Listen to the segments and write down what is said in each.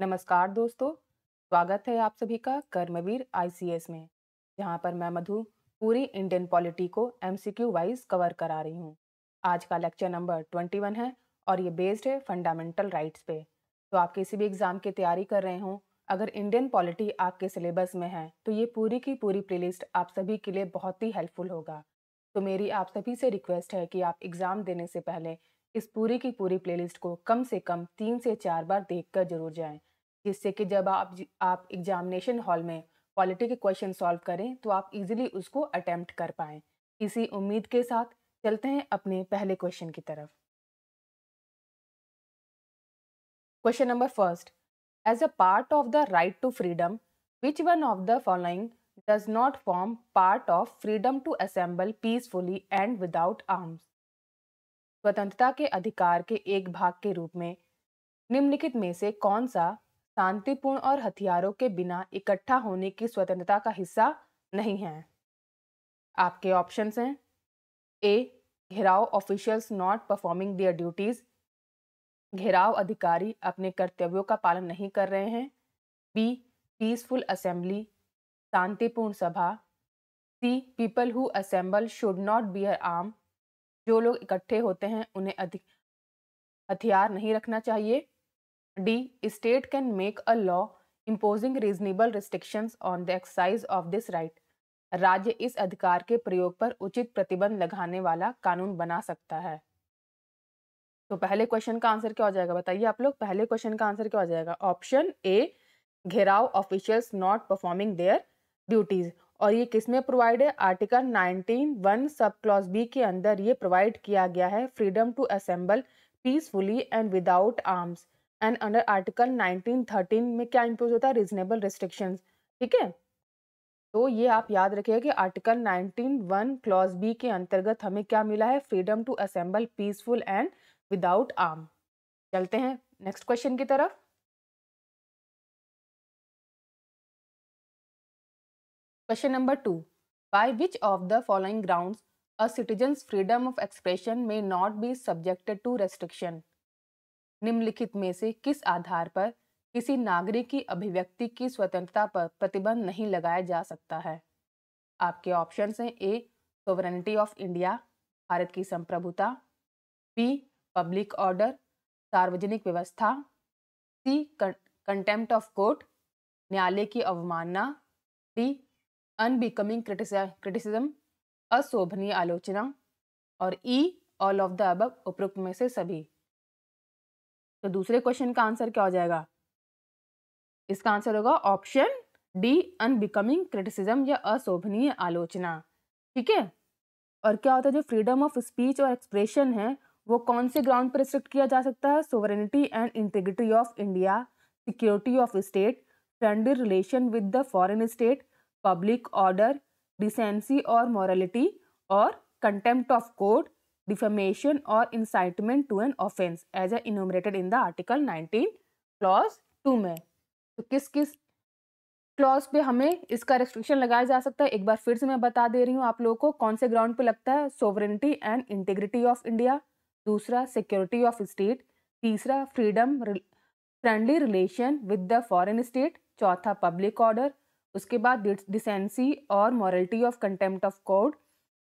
नमस्कार दोस्तों स्वागत है आप सभी का कर्मवीर आईसीएस में जहां पर मैं मधु पूरी इंडियन पॉलिटी को एमसीक्यू वाइज कवर करा रही हूं आज का लेक्चर नंबर 21 है और ये बेस्ड है फंडामेंटल राइट्स पे तो आप किसी भी एग्ज़ाम की तैयारी कर रहे हों अगर इंडियन पॉलिटी आपके सिलेबस में है तो ये पूरी की पूरी प्लेलिस्ट आप सभी के लिए बहुत ही हेल्पफुल होगा तो मेरी आप सभी से रिक्वेस्ट है कि आप एग्ज़ाम देने से पहले इस पूरी की पूरी प्लेलिस्ट को कम से कम तीन से चार बार देखकर जरूर जाएं जिससे कि जब आप आप एग्जामिनेशन हॉल में क्वालिटी के क्वेश्चन सॉल्व करें तो आप इजीली उसको अटैम्प्ट कर पाएं इसी उम्मीद के साथ चलते हैं अपने पहले क्वेश्चन की तरफ question number first as a part of the right to freedom which one of the following does not form part of freedom to assemble peacefully and without arms स्वतंत्रता के अधिकार के एक भाग के रूप में निम्नलिखित में से कौन सा शांतिपूर्ण और हथियारों के बिना इकट्ठा होने की स्वतंत्रता का हिस्सा नहीं है आपके ऑप्शन हैं A gherao officials not performing their duties gherao अधिकारी अपने कर्तव्यों का पालन नहीं कर रहे हैं बी पीसफुल असेंबली शांतिपूर्ण सभा C people who assemble should not bear arm जो लोग इकट्ठे होते हैं उन्हें अधिक हथियार नहीं रखना चाहिए D. State can make a law imposing reasonable restrictions on the exercise of this right. राज्य इस अधिकार के प्रयोग पर उचित प्रतिबंध लगाने वाला कानून बना सकता है तो पहले क्वेश्चन का आंसर क्या हो जाएगा बताइए आप लोग पहले क्वेश्चन का आंसर क्या हो जाएगा option A gherao officials not performing their duties और ये किसमें प्रोवाइड है article 19 one sub clause B के अंदर ये प्रोवाइड किया गया है freedom to assemble peacefully and without arms and under article 1913 में क्या इम्पोज होता है रीजनेबल रिस्ट्रिक्शन ठीक है तो ये आप याद रखिएगा कि आर्टिकल वन क्लॉज बी के अंतर्गत हमें क्या मिला है freedom to assemble peaceful and without arm चलते हैं नेक्स्ट क्वेश्चन की तरफ question number two by which of the following grounds a citizen freedom of expression may not be subjected to restriction निम्नलिखित में से किस आधार पर किसी नागरिक की अभिव्यक्ति की स्वतंत्रता पर प्रतिबंध नहीं लगाया जा सकता है आपके ऑप्शन हैं A sovereignty of India Bharat की संप्रभुता बी पब्लिक ऑर्डर सार्वजनिक व्यवस्था सी कंटेम्प्ट ऑफ कोर्ट न्यायालय की अवमानना डी अनबिकमिंग क्रिटिसिज्म अशोभनीय आलोचना और ई ऑल ऑफ द अब उपरोक्त में से सभी तो दूसरे क्वेश्चन का आंसर क्या हो जाएगा इसका आंसर होगा ऑप्शन डी अनबिकमिंग क्रिटिसिज्म या अशोभनीय आलोचना ठीक है और क्या होता है जो फ्रीडम ऑफ स्पीच और एक्सप्रेशन है वो कौन से ग्राउंड पर रिस्ट्रिक्ट किया जा सकता है sovereignty and integrity of India security of state friendly relation with the foreign state public order decency और मॉरलिटी और कंटेम्प्ट ऑफ कोर्ट और incitement to an offence as a enumerated in the article nineteen clause two में तो किस किस clause पे हमें इसका रेस्ट्रिक्शन लगाया जा सकता है एक बार फिर से मैं बता दे रही हूँ आप लोगों को कौन से ग्राउंड पे लगता है sovereignty and integrity of India दूसरा सिक्योरिटी ऑफ स्टेट तीसरा freedom friendly relation with the foreign state चौथा पब्लिक ऑर्डर उसके बाद डिसेंसी और morality of contempt of code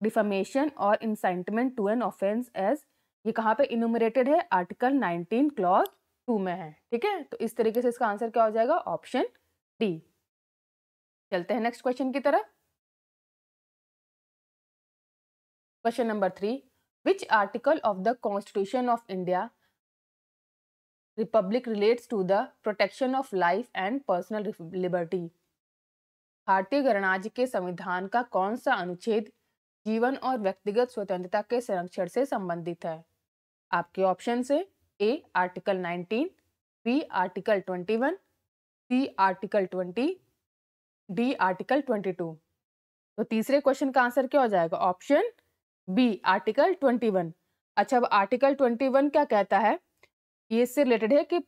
defamation और incitement to an offence as ये कहाँ पे इनोमरेटेड है आर्टिकल 19 क्लॉज टू में है ठीक है तो इस तरीके से इसका आंसर क्या हो जाएगा ऑप्शन डी चलते हैं नेक्स्ट क्वेश्चन की तरफ question number three which article of the constitution of India republic relates to the protection of life and personal liberty भारतीय गणराज्य के संविधान का कौन सा अनुच्छेद जीवन और व्यक्तिगत स्वतंत्रता के संरक्षण से संबंधित है आपके ऑप्शन से A article 19, B article 21, C article 20, D article 22। तो तीसरे क्वेश्चन का आंसर क्या हो जाएगा ऑप्शन बी आर्टिकल 21। अच्छा अब आर्टिकल 21 क्या कहता है ये इससे रिलेटेड है कि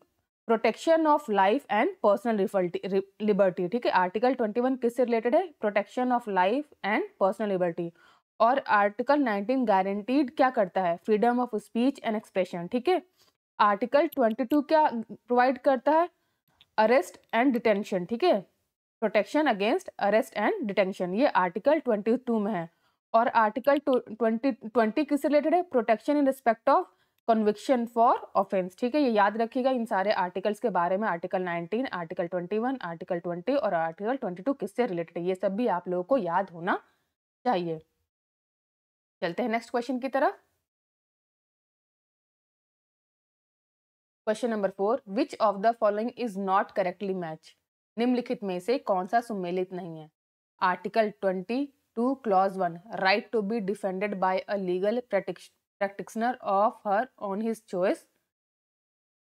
protection of life and personal liberty ठीक है आर्टिकल 21 किससे रिलेटेड है protection of life and personal liberty और आर्टिकल 19 गारंटीड क्या करता है freedom of speech and expression ठीक है आर्टिकल 22 क्या प्रोवाइड करता है अरेस्ट एंड डिटेंशन ठीक है protection against arrest and detention ये आर्टिकल 22 में है और आर्टिकल 20 20 किससे रिलेटेड है protection in respect of conviction for offence ठीक है ये याद रखिएगा इन सारे आर्टिकल्स के बारे में आर्टिकल 19 आर्टिकल 21 आर्टिकल 20 और आर्टिकल 22 किससे रिलेटेड है ये सब भी आप लोगों को याद होना चाहिए चलते हैं नेक्स्ट क्वेश्चन की तरफ question number four which of the following is not correctly match निम्नलिखित में से कौन सा सुमेलित नहीं है article twenty two clause one right to be defended by a legal practitioner of her on his choice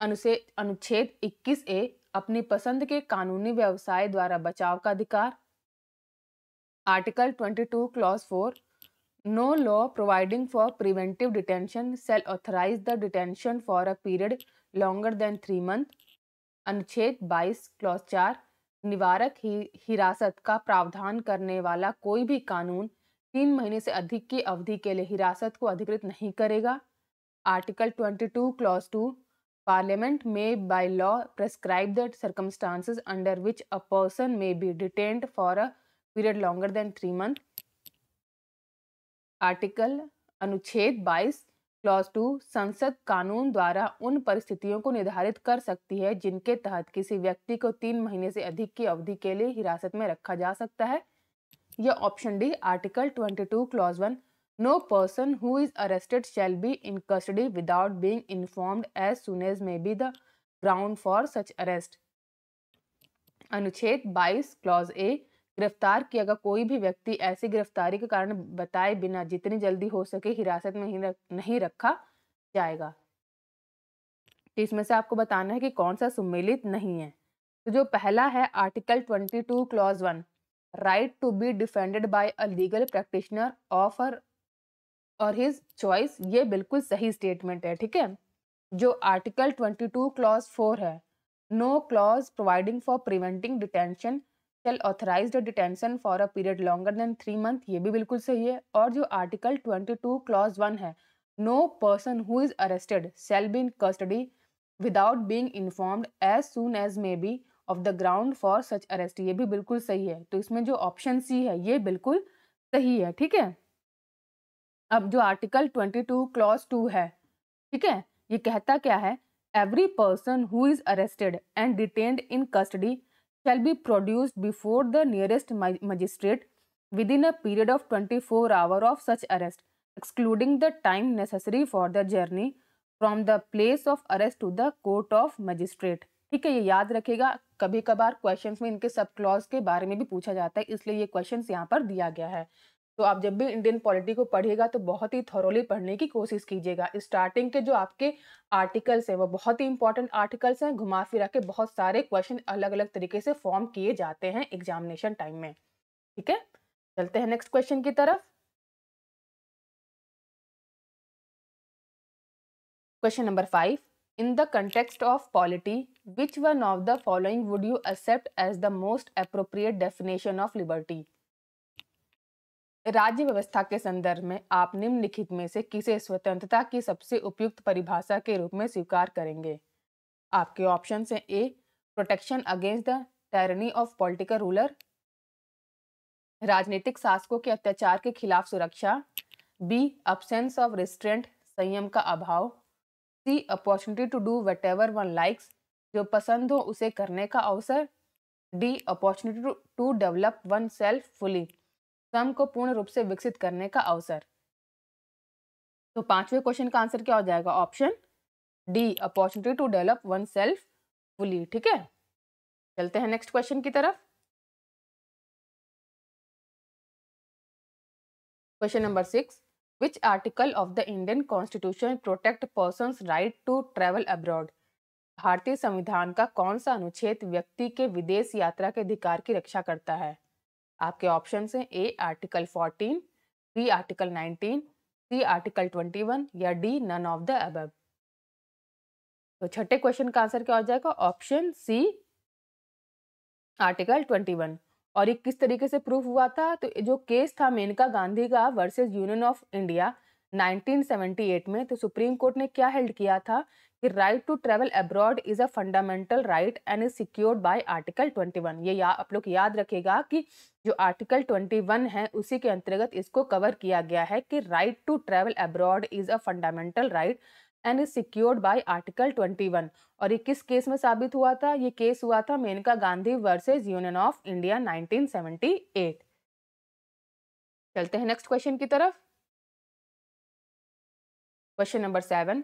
अनुच्छेद 21 ए अपनी पसंद के कानूनी व्यवसाय द्वारा बचाव का अधिकार article 22 clause four No law providing for preventive detention shall authorize the detention for a period longer than three month. अनुच्छेद 22 क्लॉज 4 निवारक ही हिरासत का प्रावधान करने वाला कोई भी कानून तीन महीने से अधिक की अवधि के लिए हिरासत को अधिकृत नहीं करेगा आर्टिकल 22 क्लॉज 2 पार्लियामेंट में by law prescribe the circumstances under which a person may be detained for a period longer than three month article अनुच्छेद 22 क्लॉज टू संसद कानून द्वारा उन परिस्थितियों को निर्धारित कर सकती है जिनके तहत किसी व्यक्ति को तीन महीने से अधिक की अवधि के लिए हिरासत में रखा जा सकता है यह option D article 22 clause one no person who is arrested shall be in custody without being informed as soon as may be the ground for such arrest अनुच्छेद 22 क्लॉज ए गिरफ्तार किया गया कोई भी व्यक्ति ऐसी गिरफ्तारी के कारण बताए बिना जितनी जल्दी हो सके हिरासत में ही रख, नहीं रखा जाएगा तो इसमें से आपको बताना है कि कौन सा सम्मिलित नहीं है तो जो पहला है article 22 clause one right to be defended by a legal practitioner of और हिज चॉइस ये बिल्कुल सही स्टेटमेंट है ठीक है जो आर्टिकल 22 क्लॉज फोर है no clause providing for preventing detention shall authorise detention for a period longer than three month ये भी बिल्कुल सही है और जो article twenty two clause one है no person who is arrested shall be in custody without being informed as soon as may be of the ground for such arrest ये भी बिल्कुल सही है तो इसमें जो ऑप्शन सी है ये बिल्कुल सही है ठीक है अब जो article twenty two clause two है ठीक है ये कहता क्या है every person who is arrested and detained in custody shall be produced before the nearest magistrate within a period of 24 hour of such arrest excluding the time necessary for the journey from the place of arrest to the court of magistrate ठीक है ये याद रखेगा कभी कभार questions में इनके sub clause के बारे में भी पूछा जाता है इसलिए ये क्वेश्चंस यहाँ पर दिया गया है तो आप जब भी इंडियन पॉलिटी को पढ़िएगा तो बहुत ही थॉरली पढ़ने की कोशिश कीजिएगा स्टार्टिंग के जो आपके आर्टिकल्स हैं वो बहुत ही इंपॉर्टेंट आर्टिकल्स हैं घुमा फिरा के बहुत सारे क्वेश्चन अलग अलग तरीके से फॉर्म किए जाते हैं एग्जामिनेशन टाइम में ठीक है चलते हैं नेक्स्ट क्वेश्चन की तरफ question number five in the context of polity which one of the following would you accept as the most appropriate definition of liberty राज्य व्यवस्था के संदर्भ में आप निम्नलिखित में से किसे स्वतंत्रता की सबसे उपयुक्त परिभाषा के रूप में स्वीकार करेंगे आपके ऑप्शन हैं A protection against the tyranny of political ruler राजनीतिक शासकों के अत्याचार के खिलाफ सुरक्षा बी अब्सेंस ऑफ रिस्ट्रेंट संयम का अभाव C opportunity to do whatever one likes जो पसंद हो उसे करने का अवसर D opportunity to develop oneself fully स्वयं को पूर्ण रूप से विकसित करने का अवसर तो पांचवें क्वेश्चन का आंसर क्या हो जाएगा option D opportunity to develop oneself fully ठीक है चलते हैं नेक्स्ट क्वेश्चन की तरफ question number six which article of the Indian constitution protect person right to travel abroad भारतीय संविधान का कौन सा अनुच्छेद व्यक्ति के विदेश यात्रा के अधिकार की रक्षा करता है आपके ऑप्शन हैं A article 14, B article 19, C article 21 या D none of the above तो छठे क्वेश्चन का आंसर क्या हो जाएगा ऑप्शन सी आर्टिकल 21 और ये किस तरीके से प्रूफ हुआ था तो जो केस था मेनका गांधी का वर्सेस यूनियन ऑफ इंडिया 1978 में तो सुप्रीम कोर्ट ने क्या हेल्ड किया था कि right to travel abroad is a fundamental right and is secured by article 21 ये या आप लोग याद रखेगा कि जो आर्टिकल 21 है उसी के अंतर्गत इसको कवर किया गया है कि right to travel abroad is a fundamental right and is secured by article 21 और ये किस केस में साबित हुआ था ये केस हुआ था Maneka Gandhi versus union of India eight चलते हैं नेक्स्ट क्वेश्चन की तरफ question number seven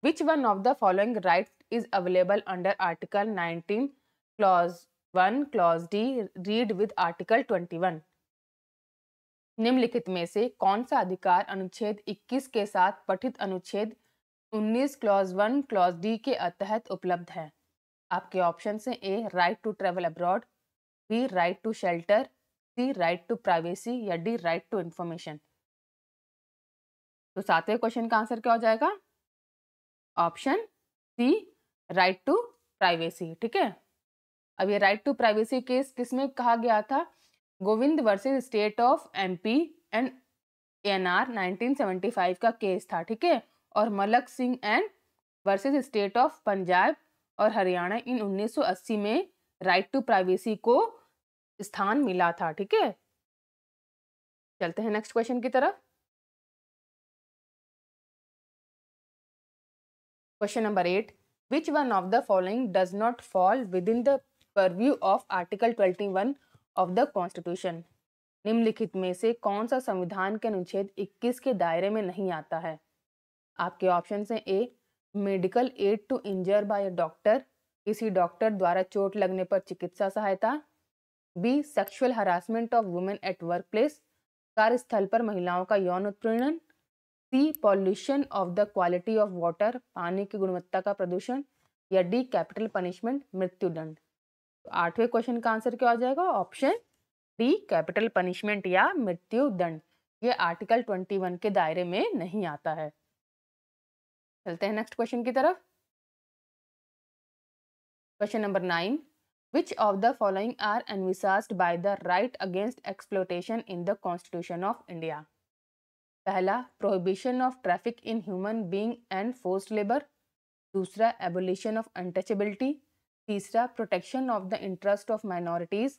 Which one of the following rights is available under Article 19, Clause 1, Clause D, read with Article 21? निम्नलिखित में से कौन सा अधिकार अनुच्छेद 21 के साथ पठित अनुच्छेद 19 क्लॉज 1 क्लॉज डी के तहत उपलब्ध है आपके ऑप्शन हैं A right to travel abroad B right to shelter C right to privacy या डी राइट टू इंफॉर्मेशन तो सातवें क्वेश्चन का आंसर क्या हो जाएगा option C right to privacy ठीक है अब ये राइट टू प्राइवेसी केस किस में कहा गया था Govind versus state of MP and NR 1975 का केस था ठीक है और Malak Singh and versus state of Punjab और हरियाणा इन 1980 में राइट टू प्राइवेसी को स्थान मिला था ठीक है चलते हैं नेक्स्ट क्वेश्चन की तरफ question number eight which one of the following does not fall within the purview of article twenty one of the constitution निम्नलिखित में से कौन सा संविधान के अनुच्छेद 21 के दायरे में नहीं आता है आपके ऑप्शन हैं A medical aid to injure by a doctor किसी डॉक्टर द्वारा चोट लगने पर चिकित्सा सहायता B sexual harassment of women at work place कार्यस्थल पर महिलाओं का यौन उत्पीड़न C pollution of the quality of water पानी की गुणवत्ता का प्रदूषण या डी कैपिटल पनिशमेंट मृत्युदंड तो आठवें क्वेश्चन का आंसर क्या हो जाएगा ऑप्शन डी कैपिटल पनिशमेंट या मृत्यु दंड ये आर्टिकल ट्वेंटी वन के दायरे में नहीं आता है चलते हैं नेक्स्ट क्वेश्चन की तरफ question number nine which of the following are envisaged by the right against exploitation in the constitution of India पहला prohibition of traffic in human being and force labour दूसरा एबोलिशन ऑफ अनटचेबिलिटी तीसरा protection of the interest of minorities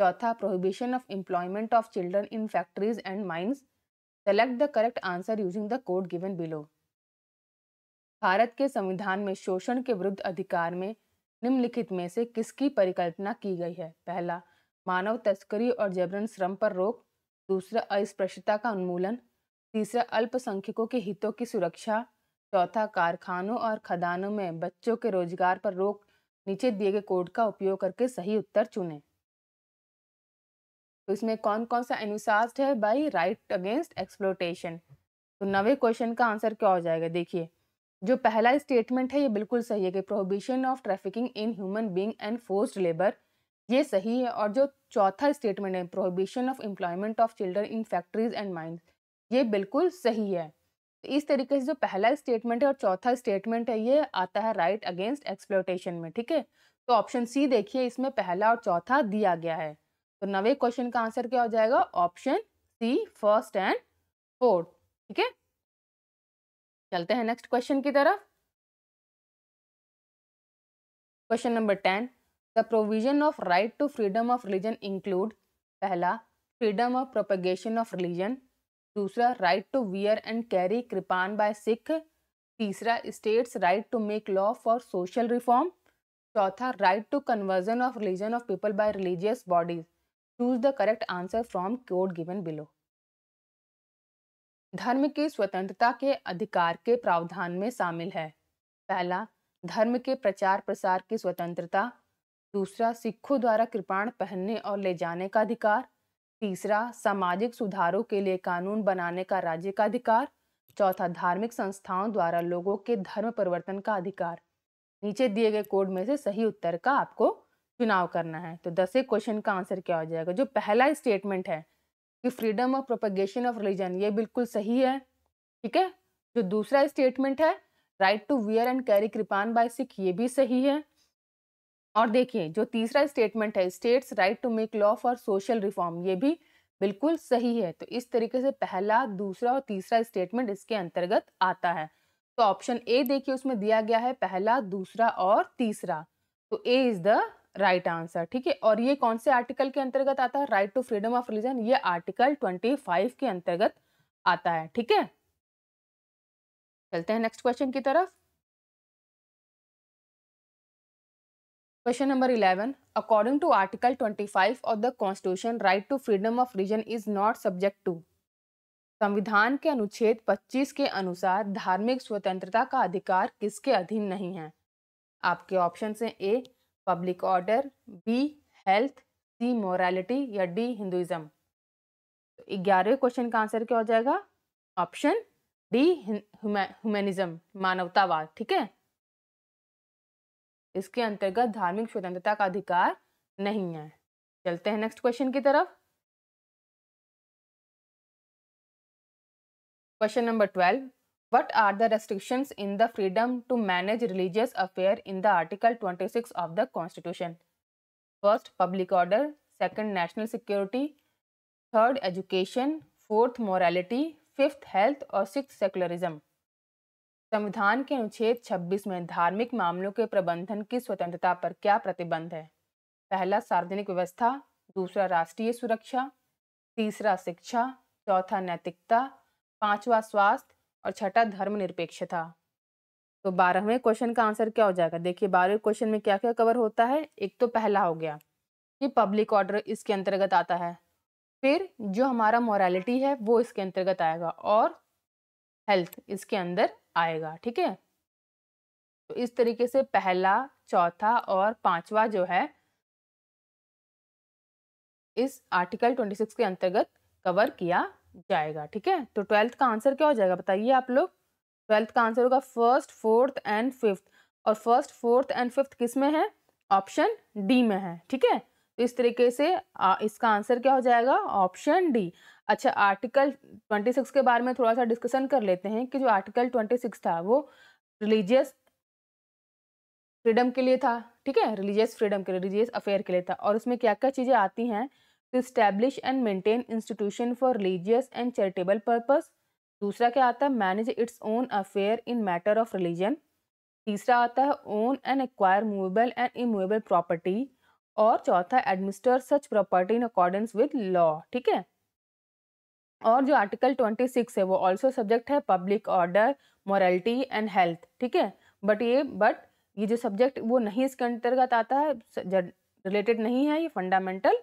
चौथा prohibition of employment of children in factories and mines select the correct answer using the code given below Bharat के संविधान में शोषण के विरुद्ध अधिकार में निम्नलिखित में से किसकी परिकल्पना की गई है पहला मानव तस्करी और जबरन श्रम पर रोक दूसरा अस्पृश्यता का उन्मूलन तीसरा अल्पसंख्यकों के हितों की सुरक्षा चौथा कारखानों और खदानों में बच्चों के रोजगार पर रोक नीचे दिए गए कोड का उपयोग करके सही उत्तर चुने तो इसमें कौन कौन सा अनुशास्ड है बाई राइट अगेंस्ट एक्सप्लोटेशन तो नवे क्वेश्चन का आंसर क्या हो जाएगा देखिए जो पहला स्टेटमेंट है ये बिल्कुल सही है कि prohibition of trafficking in human being and forced labour ये सही है और जो चौथा स्टेटमेंट है prohibition of employment of children in factories and mind ये बिल्कुल सही है तो इस तरीके से जो पहला स्टेटमेंट है और चौथा स्टेटमेंट है ये आता है राइट अगेंस्ट एक्सप्लोटेशन में ठीक है तो ऑप्शन सी देखिए इसमें पहला और चौथा दिया गया है तो नवे क्वेश्चन का आंसर क्या हो जाएगा option C first and fourth ठीक है चलते हैं नेक्स्ट क्वेश्चन की तरफ question number ten the provision of right to freedom of religion include पहला freedom of propagation of religion दूसरा right to wear and carry kirpan by Sikh तीसरा states right to make law for social reform चौथा right to conversion of religion of people by religious bodies choose the correct answer from code given below धर्म की स्वतंत्रता के अधिकार के प्रावधान में शामिल है पहला धर्म के प्रचार प्रसार की स्वतंत्रता दूसरा सिखों द्वारा कृपाण पहनने और ले जाने का अधिकार तीसरा सामाजिक सुधारों के लिए कानून बनाने का राज्य का अधिकार चौथा धार्मिक संस्थाओं द्वारा लोगों के धर्म परिवर्तन का अधिकार नीचे दिए गए कोड में से सही उत्तर का आपको चुनाव करना है तो दसवें क्वेश्चन का आंसर क्या हो जाएगा जो पहला स्टेटमेंट है कि freedom of propagation of religion ये बिल्कुल सही है ठीक है जो दूसरा स्टेटमेंट है right to wear and carry kirpan by Sikh ये भी सही है और देखिए जो तीसरा स्टेटमेंट है states right to make law for social reform ये भी बिल्कुल सही है तो इस तरीके से पहला दूसरा और तीसरा स्टेटमेंट इसके अंतर्गत आता है तो ऑप्शन ए देखिए उसमें दिया गया है पहला दूसरा और तीसरा तो A is the right answer ठीक है और ये कौन से आर्टिकल के अंतर्गत आता है right to freedom of religion ये आर्टिकल ट्वेंटी फाइव के अंतर्गत आता है ठीक है चलते हैं नेक्स्ट क्वेश्चन की तरफ number eleven 11. To article twenty 25 of the constitution right to freedom of religion is not subject to संविधान के अनुच्छेद 25 के अनुसार धार्मिक स्वतंत्रता का अधिकार किसके अधीन नहीं है आपके ऑप्शन हैं A public order B health C morality या डी हिंदुइज्म तो ग्यारहवें क्वेश्चन का आंसर क्या हो जाएगा ऑप्शन डी ह्यूमैनिज्म मानवतावाद ठीक है इसके अंतर्गत धार्मिक स्वतंत्रता का अधिकार नहीं है चलते हैं नेक्स्ट क्वेश्चन की तरफ question number twelve what are the restriction in the freedom to manage religious affair in the article twenty six of the constitution first public order second national security third education fourth morality fifth health और six secularism संविधान के अनुच्छेद 26 में धार्मिक मामलों के प्रबंधन की स्वतंत्रता पर क्या प्रतिबंध है पहला सार्वजनिक व्यवस्था दूसरा राष्ट्रीय सुरक्षा तीसरा शिक्षा चौथा नैतिकता पांचवा स्वास्थ्य और छठा धर्मनिरपेक्षता तो बारहवें क्वेश्चन का आंसर क्या हो जाएगा देखिए बारहवें क्वेश्चन में क्या क्या कवर होता है एक तो पहला हो गया कि पब्लिक ऑर्डर इसके अंतर्गत आता है फिर जो हमारा मॉरलिटी है वो इसके अंतर्गत आएगा और हेल्थ इसके अंदर आएगा ठीक है तो इस तरीके से पहला चौथा और पांचवा जो है इस आर्टिकल 26 के अंतर्गत कवर किया जाएगा ठीक है तो ट्वेल्थ का आंसर क्या हो जाएगा बताइए आप लोग ट्वेल्थ का आंसर होगा फर्स्ट फोर्थ एंड फिफ्थ और फर्स्ट फोर्थ एंड फिफ्थ किस में है ऑप्शन डी में है ठीक है तो इस तरीके से आ, इसका आंसर क्या हो जाएगा ऑप्शन डी अच्छा आर्टिकल 26 के बारे में थोड़ा सा डिस्कशन कर लेते हैं कि जो आर्टिकल 26 था वो रिलीजियस फ्रीडम के लिए था ठीक है रिलीजियस फ्रीडम के लिए रिलीजियस अफेयर के लिए था और उसमें क्या क्या चीज़ें आती हैं to establish and maintain institution for religious and charitable purpose दूसरा क्या आता है manage its own affair in matter of religion तीसरा आता है own and acquire movable and immovable property और चौथा administer such property in accordance with law ठीक है और जो आर्टिकल 26 है वो ऑल्सो सब्जेक्ट है public order morality and health ठीक है बट ये बट ये जो सब्जेक्ट वो नहीं इसके अंतर्गत आता है रिलेटेड नहीं है ये फंडामेंटल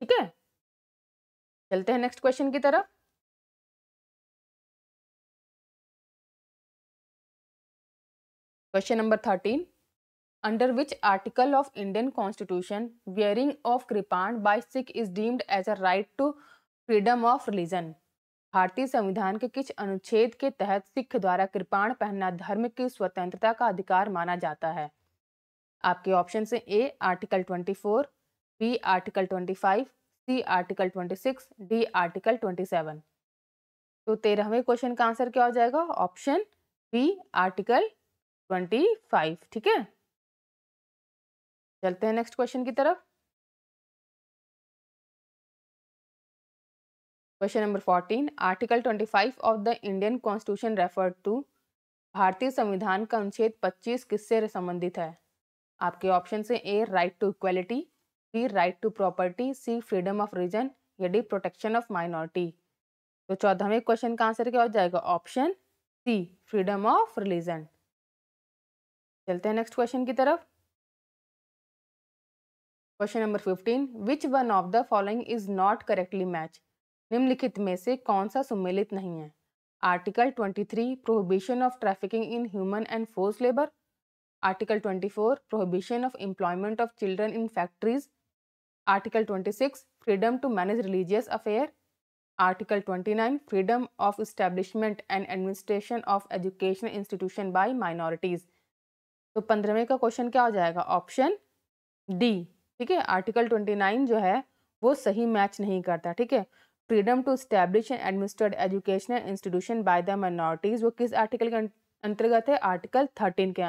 ठीक है चलते हैं नेक्स्ट क्वेश्चन की तरफ question number thirteen under which article of Indian constitution wearing of kirpan by Sikh is deemed as a right to freedom of religion भारतीय संविधान के किस अनुच्छेद के तहत सिख द्वारा कृपाण पहनना धर्म की स्वतंत्रता का अधिकार माना जाता है आपके ऑप्शन से A article 24, B article 25, C article 26, D article 27। तो तेरहवें क्वेश्चन का आंसर क्या हो जाएगा ऑप्शन बी आर्टिकल 25, ठीक है चलते हैं नेक्स्ट क्वेश्चन की तरफ number fourteen article twenty five of the Indian constitution referred to भारतीय संविधान का अनुच्छेद पच्चीस किससे संबंधित है आपके ऑप्शन से A right to equality B right to property C freedom of religion या डी प्रोटेक्शन ऑफ माइनॉरिटी तो चौदहवें क्वेश्चन का आंसर क्या हो जाएगा option C freedom of religion चलते हैं नेक्स्ट क्वेश्चन की तरफ question number fifteen which one of the following is not correctly match निम्नलिखित में से कौन सा सम्मिलित नहीं है article 23 prohibition of trafficking in human and force labour article 24 prohibition of employment of children in factories article 26 freedom to manage religious affair article 29 freedom of establishment and administration of educational institution by minorities तो पंद्रहवें का question क्या हो जाएगा option D ठीक है article twenty nine जो है वो सही मैच नहीं करता ठीक है freedom to establish and administered educational institution by the minorities वो किस आर्टिकल के अं-, अंतर्गत है आर्टिकल थर्टीन के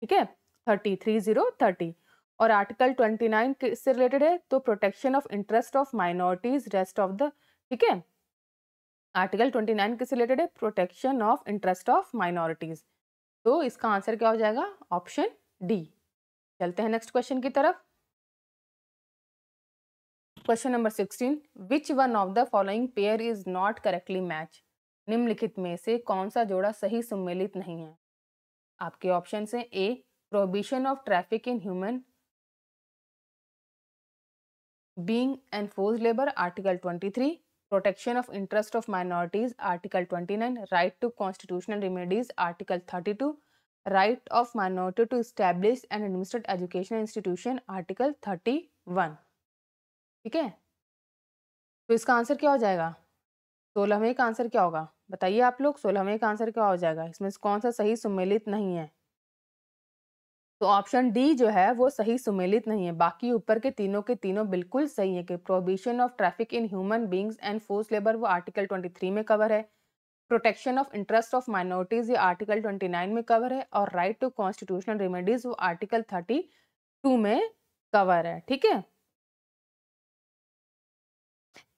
ठीक है थर्टी थ्री जीरो थर्टी और आर्टिकल ट्वेंटी नाइन किससे रिलेटेड है तो protection of interest of minorities rest of the ठीक है आर्टिकल ट्वेंटी नाइन किससे रिलेटेड है protection of interest of minorities तो इसका आंसर क्या हो जाएगा ऑप्शन डी चलते हैं नेक्स्ट क्वेश्चन की तरफ question number sixteen which one of the following pair is not correctly match निम्नलिखित में से कौन सा जोड़ा सही सम्मिलित नहीं है आपके ऑप्शन हैं A prohibition of traffic in human being enforce labour article twenty three protection of interest of minorities article twenty nine right to constitutional remedies article thirty two right of minority to establish and administrate educational institution article thirty one ठीक है तो इसका answer क्या हो जाएगा सोलहवें का answer क्या होगा बताइए आप लोग सोलहवें का आंसर क्या हो जाएगा इसमें कौन सा सही सुमेलित नहीं है तो ऑप्शन डी जो है वो सही सुमेलित नहीं है बाकी ऊपर के तीनों के तीनों बिल्कुल सही है कि prohibition of traffic in human beings and force labour वो आर्टिकल 23 में कवर है protection of interest of minorities ये आर्टिकल 29 में कवर है और राइट टू कॉन्स्टिट्यूशनल रेमेडीज वो आर्टिकल टू में कवर है ठीक है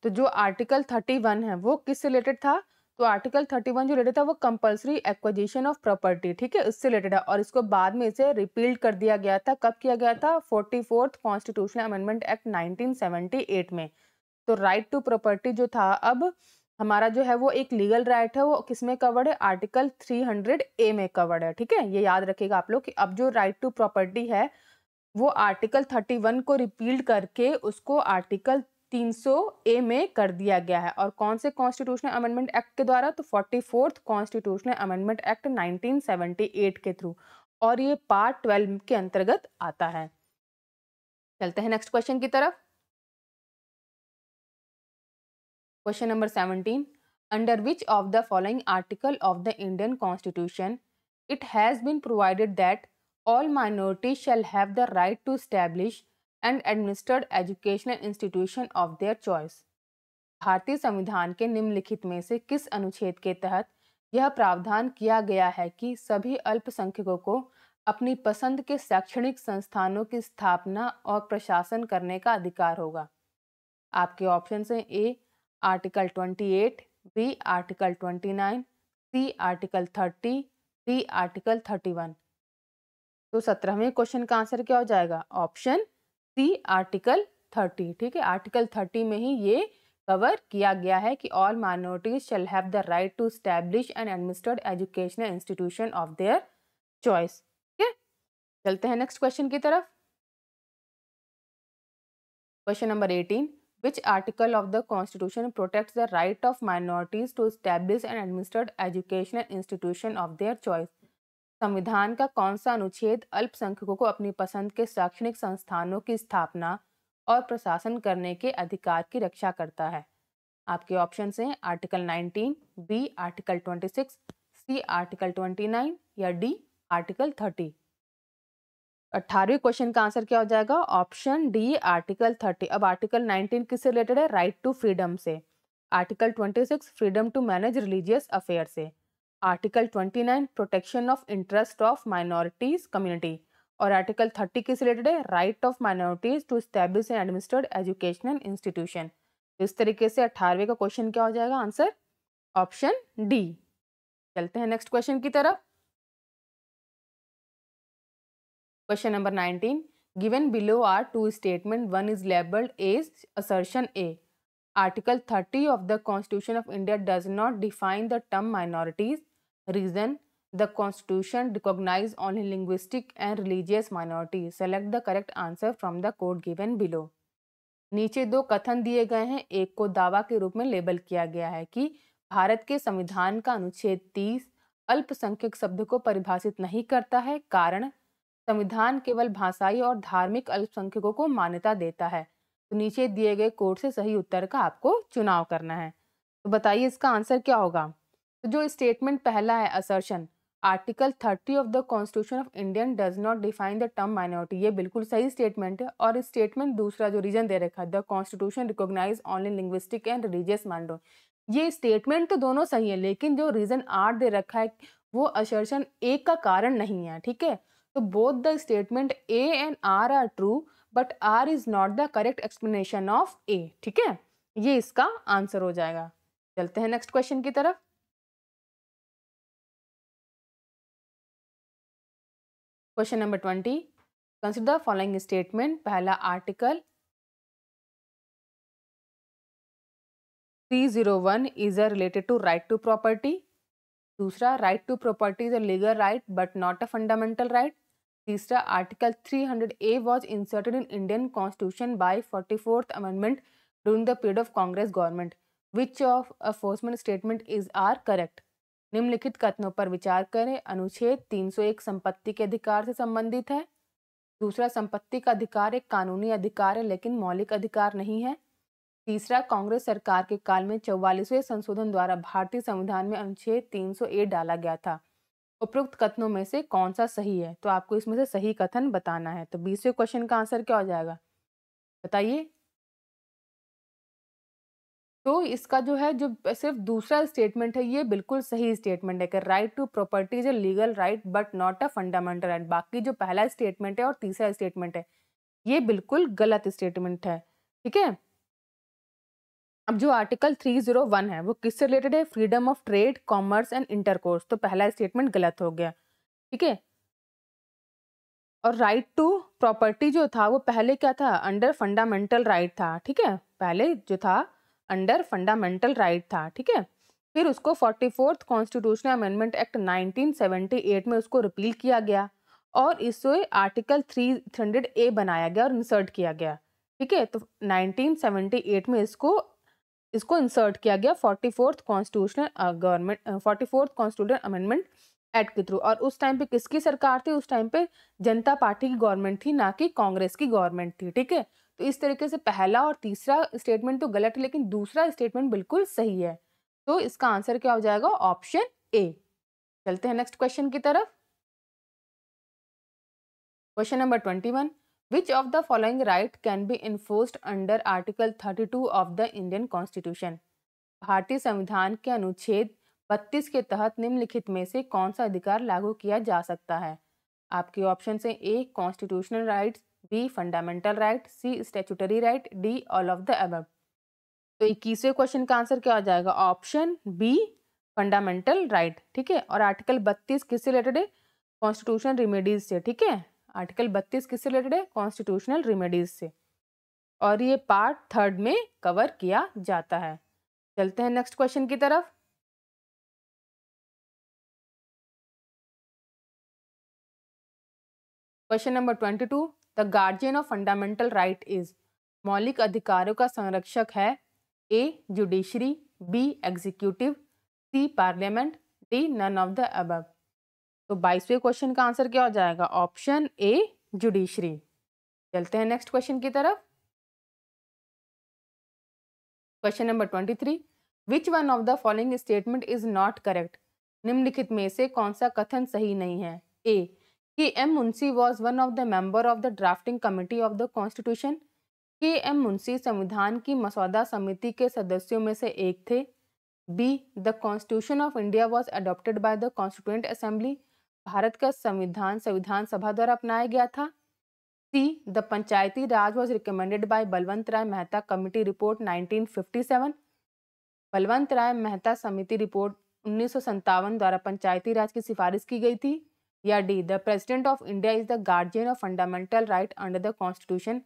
तो जो आर्टिकल थर्टी वन है वो किससे रिलेटेड था तो आर्टिकल थर्टी वन जो रिलेटेड था वो कंपलसरी एक्विजिशन ऑफ प्रॉपर्टी ठीक है उससे रिलेटेड है और इसको बाद में इसे रिपील्ड कर दिया गया था कब किया गया था forty fourth constitutional amendment act eight में तो राइट टू प्रॉपर्टी जो था अब हमारा जो है वो एक लीगल राइट right है वो किस में कवर्ड है आर्टिकल हंड्रेड ए में कवर्ड है ठीक है ये याद रखेगा आप लोग कि अब जो राइट टू प्रॉपर्टी है वो आर्टिकल थर्टी वन को रिपील्ड करके उसको आर्टिकल 300 ए में कर दिया गया है और कौन से कॉन्स्टिट्यूशनल अमेंडमेंट एक्ट के द्वारा तो forty fourth constitutional amendment act 1978 के थ्रू और ये पार्ट ट्वेल्व के अंतर्गत आता है चलते हैं नेक्स्ट क्वेश्चन की तरफ question number seventeen under which of the following article of the Indian constitution it has been provided that all minority shall have the right to establish and administered educational institution of their choice भारतीय संविधान के निम्नलिखित में से किस अनुच्छेद के तहत यह प्रावधान किया गया है कि सभी अल्पसंख्यकों को अपनी पसंद के शैक्षणिक संस्थानों की स्थापना और प्रशासन करने का अधिकार होगा आपके ऑप्शन हैं A article 28, B article 29, C article 30, D article 31। तो सत्रहवें क्वेश्चन का आंसर क्या हो जाएगा ऑप्शन सी आर्टिकल थर्टी ठीक है आर्टिकल थर्टी में ही ये कवर किया गया है कि all minorities shall have the right to establish and administered educational institution of their choice ठीक है चलते हैं नेक्स्ट क्वेश्चन की तरफ question number eighteen which article of the constitution protect the right of minorities to establish and administered educational institution of their choice संविधान का कौन सा अनुच्छेद अल्पसंख्यकों को अपनी पसंद के शैक्षणिक संस्थानों की स्थापना और प्रशासन करने के अधिकार की रक्षा करता है आपके ऑप्शन हैं article 19, B article 26, C article 29 या डी आर्टिकल 30। अट्ठारहवीं क्वेश्चन का आंसर क्या हो जाएगा ऑप्शन डी आर्टिकल 30। अब आर्टिकल 19 किससे रिलेटेड है राइट टू फ्रीडम से article 26 freedom to manage religious affair से article 29 protection of interest of minorities community और आर्टिकल 30 किस रिलेटेड है right of minorities to establish and administered educational institution इस तरीके से अठारहवें का क्वेश्चन क्या हो जाएगा आंसर ऑप्शन डी चलते हैं नेक्स्ट क्वेश्चन की तरफ question number nineteen given below are two statement one is labelled as assertion A article thirty of the constitution of India does not define the term minorities Reason The constitution recognizes only linguistic and religious minority. Select the correct answer from the code given below. नीचे दो कथन दिए गए हैं एक को दावा के रूप में लेबल किया गया है कि भारत के संविधान का अनुच्छेद 30 अल्पसंख्यक शब्द को परिभाषित नहीं करता है कारण संविधान केवल भाषाई और धार्मिक अल्पसंख्यकों को मान्यता देता है तो नीचे दिए गए कोड से सही उत्तर का आपको चुनाव करना है तो बताइए इसका आंसर क्या होगा तो जो स्टेटमेंट पहला है assertion article thirty of the constitution of Indian does not define the term minority ये बिल्कुल सही स्टेटमेंट है और स्टेटमेंट दूसरा जो रीजन दे रखा है the constitution recognise only linguistic and religious minority ये स्टेटमेंट तो दोनों सही है लेकिन जो रीजन आठ दे रखा है वो असर्शन ए का कारण नहीं है ठीक है तो both the statement A and R are true but R is not the correct explanation of A ठीक है ये इसका आंसर हो जाएगा चलते हैं नेक्स्ट क्वेश्चन की तरफ question number twenty consider following statement पहला article three zero one is a related to right to property दूसरा right to property is a legal right but not a fundamental right तीसरा article three hundred A was inserted in Indian constitution by forty fourth amendment during the period of Congress government which of a फोर्समेंट statement is are correct निम्नलिखित कथनों पर विचार करें अनुच्छेद 301 संपत्ति के अधिकार से संबंधित है दूसरा संपत्ति का अधिकार एक कानूनी अधिकार है लेकिन मौलिक अधिकार नहीं है तीसरा कांग्रेस सरकार के काल में चौवालीसवें संशोधन द्वारा भारतीय संविधान में अनुच्छेद तीन डाला गया था उपरोक्त कथनों में से कौन सा सही है तो आपको इसमें से सही कथन बताना है तो बीसवें क्वेश्चन का आंसर क्या हो जाएगा बताइए तो इसका जो है जो सिर्फ दूसरा स्टेटमेंट है ये बिल्कुल सही स्टेटमेंट है कि right to property is a legal right but not a fundamental right बाकी जो पहला स्टेटमेंट है और तीसरा स्टेटमेंट है ये बिल्कुल गलत स्टेटमेंट है ठीक है अब जो आर्टिकल 301 है वो किससे रिलेटेड है freedom of trade commerce and intercourse तो पहला स्टेटमेंट गलत हो गया ठीक है और राइट टू प्रॉपर्टी जो था वो पहले क्या था अंडर फंडामेंटल राइट था ठीक है पहले जो था अंडर फंडामेंटल राइट था ठीक है फिर उसको forty fourth constitutional amendment act 1978 में उसको रिपील किया गया और इसे आर्टिकल थ्री हंड्रेड ए बनाया गया और इंसर्ट किया गया ठीक है तो 1978 में इसको इसको इंसर्ट किया गया forty fourth constitutional government forty fourth constitution amendment act के थ्रू और उस टाइम पे किसकी सरकार थी उस टाइम पे जनता पार्टी की गवर्नमेंट थी ना कि कांग्रेस की गवर्नमेंट थी ठीक है तो इस तरीके से पहला और तीसरा स्टेटमेंट तो गलत है लेकिन दूसरा स्टेटमेंट बिल्कुल सही है तो इसका आंसर क्या हो जाएगा ऑप्शन ए चलते हैं नेक्स्ट क्वेश्चन की तरफ question number twenty one of the following right can be enforced under article thirty two of the Indian constitution भारतीय संविधान के अनुच्छेद बत्तीस के तहत निम्नलिखित में से कौन सा अधिकार लागू किया जा सकता है आपके ऑप्शन है A constitutional rights B fundamental right C statutory right D all of the above तो इक्कीसवें क्वेश्चन का आंसर क्या हो जाएगा ऑप्शन बी फंडामेंटल राइट ठीक है और आर्टिकल बत्तीस किससे रिलेटेड है कॉन्स्टिट्यूशनल रिमेडीज से ठीक है आर्टिकल बत्तीस किससे रिलेटेड है कॉन्स्टिट्यूशनल रिमेडीज से और ये पार्ट थर्ड में कवर किया जाता है चलते हैं नेक्स्ट क्वेश्चन की तरफ question number twenty two the guardian of fundamental right is मौलिक अधिकारों का संरक्षक है A judiciary B executive C parliament D none of the above तो बाईसवें क्वेश्चन का आंसर क्या हो जाएगा ऑप्शन ए जुडिशरी चलते हैं नेक्स्ट क्वेश्चन की तरफ question number twenty three which one of the following statement is not correct निम्नलिखित में से कौन सा कथन सही नहीं है A K M Munshi was one of the member of the drafting committee of the constitution K M Munshi संविधान की मसौदा समिति के सदस्यों में से एक थे B the constitution of India was adopted by the constituent assembly Bharat का संविधान संविधान सभा द्वारा अपनाया गया था C the panchayati raj was recommended by Balwant Rai Mehta committee report 1957 Balwant Rai Mehta समिति रिपोर्ट उन्नीस द्वारा पंचायती राज की सिफारिश की गई थी या D the president of India is the guardian of fundamental right under the constitution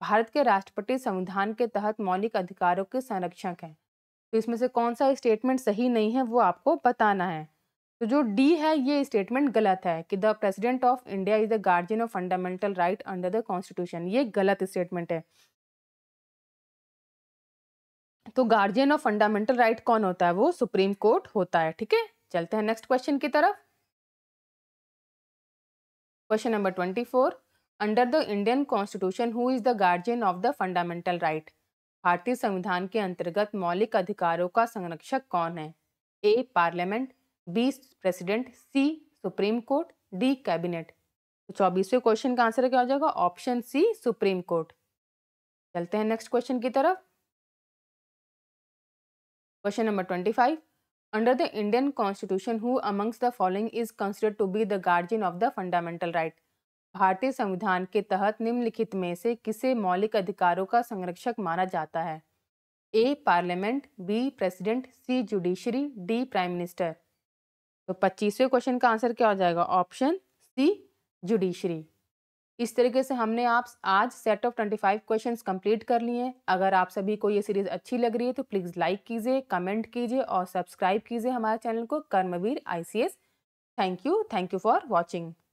Bharat के राष्ट्रपति संविधान के तहत मौलिक अधिकारों के संरक्षक हैं तो इसमें से कौन सा स्टेटमेंट सही नहीं है वो आपको बताना है तो जो डी है ये स्टेटमेंट गलत है कि the president of India is the guardian of fundamental right under the constitution ये गलत स्टेटमेंट है तो गार्जियन ऑफ फंडामेंटल राइट कौन होता है वो सुप्रीम कोर्ट होता है ठीक है चलते हैं नेक्स्ट क्वेश्चन की तरफ question number twenty four under the Indian constitution who is the guardian of the fundamental right भारतीय संविधान के अंतर्गत मौलिक अधिकारों का संरक्षक कौन है A parliament B president C supreme court D cabinet तो चौबीसवें क्वेश्चन का आंसर क्या हो जाएगा ऑप्शन सी सुप्रीम कोर्ट चलते हैं नेक्स्ट क्वेश्चन की तरफ question number twenty five Under the Indian Constitution, who amongst the following is considered to be the guardian of the fundamental right? भारतीय संविधान के तहत निम्नलिखित में से किसे मौलिक अधिकारों का संरक्षक माना जाता है A parliament B president C judiciary D prime minister तो पच्चीसवें क्वेश्चन का आंसर क्या हो जाएगा ऑप्शन सी जुडिशरी इस तरीके से हमने आप आज set of twenty five question complete कर लिए हैं अगर आप सभी को ये सीरीज़ अच्छी लग रही है तो प्लीज़ लाइक कीजिए कमेंट कीजिए और सब्सक्राइब कीजिए हमारे चैनल को Karmveer ICS thank you thank you for watching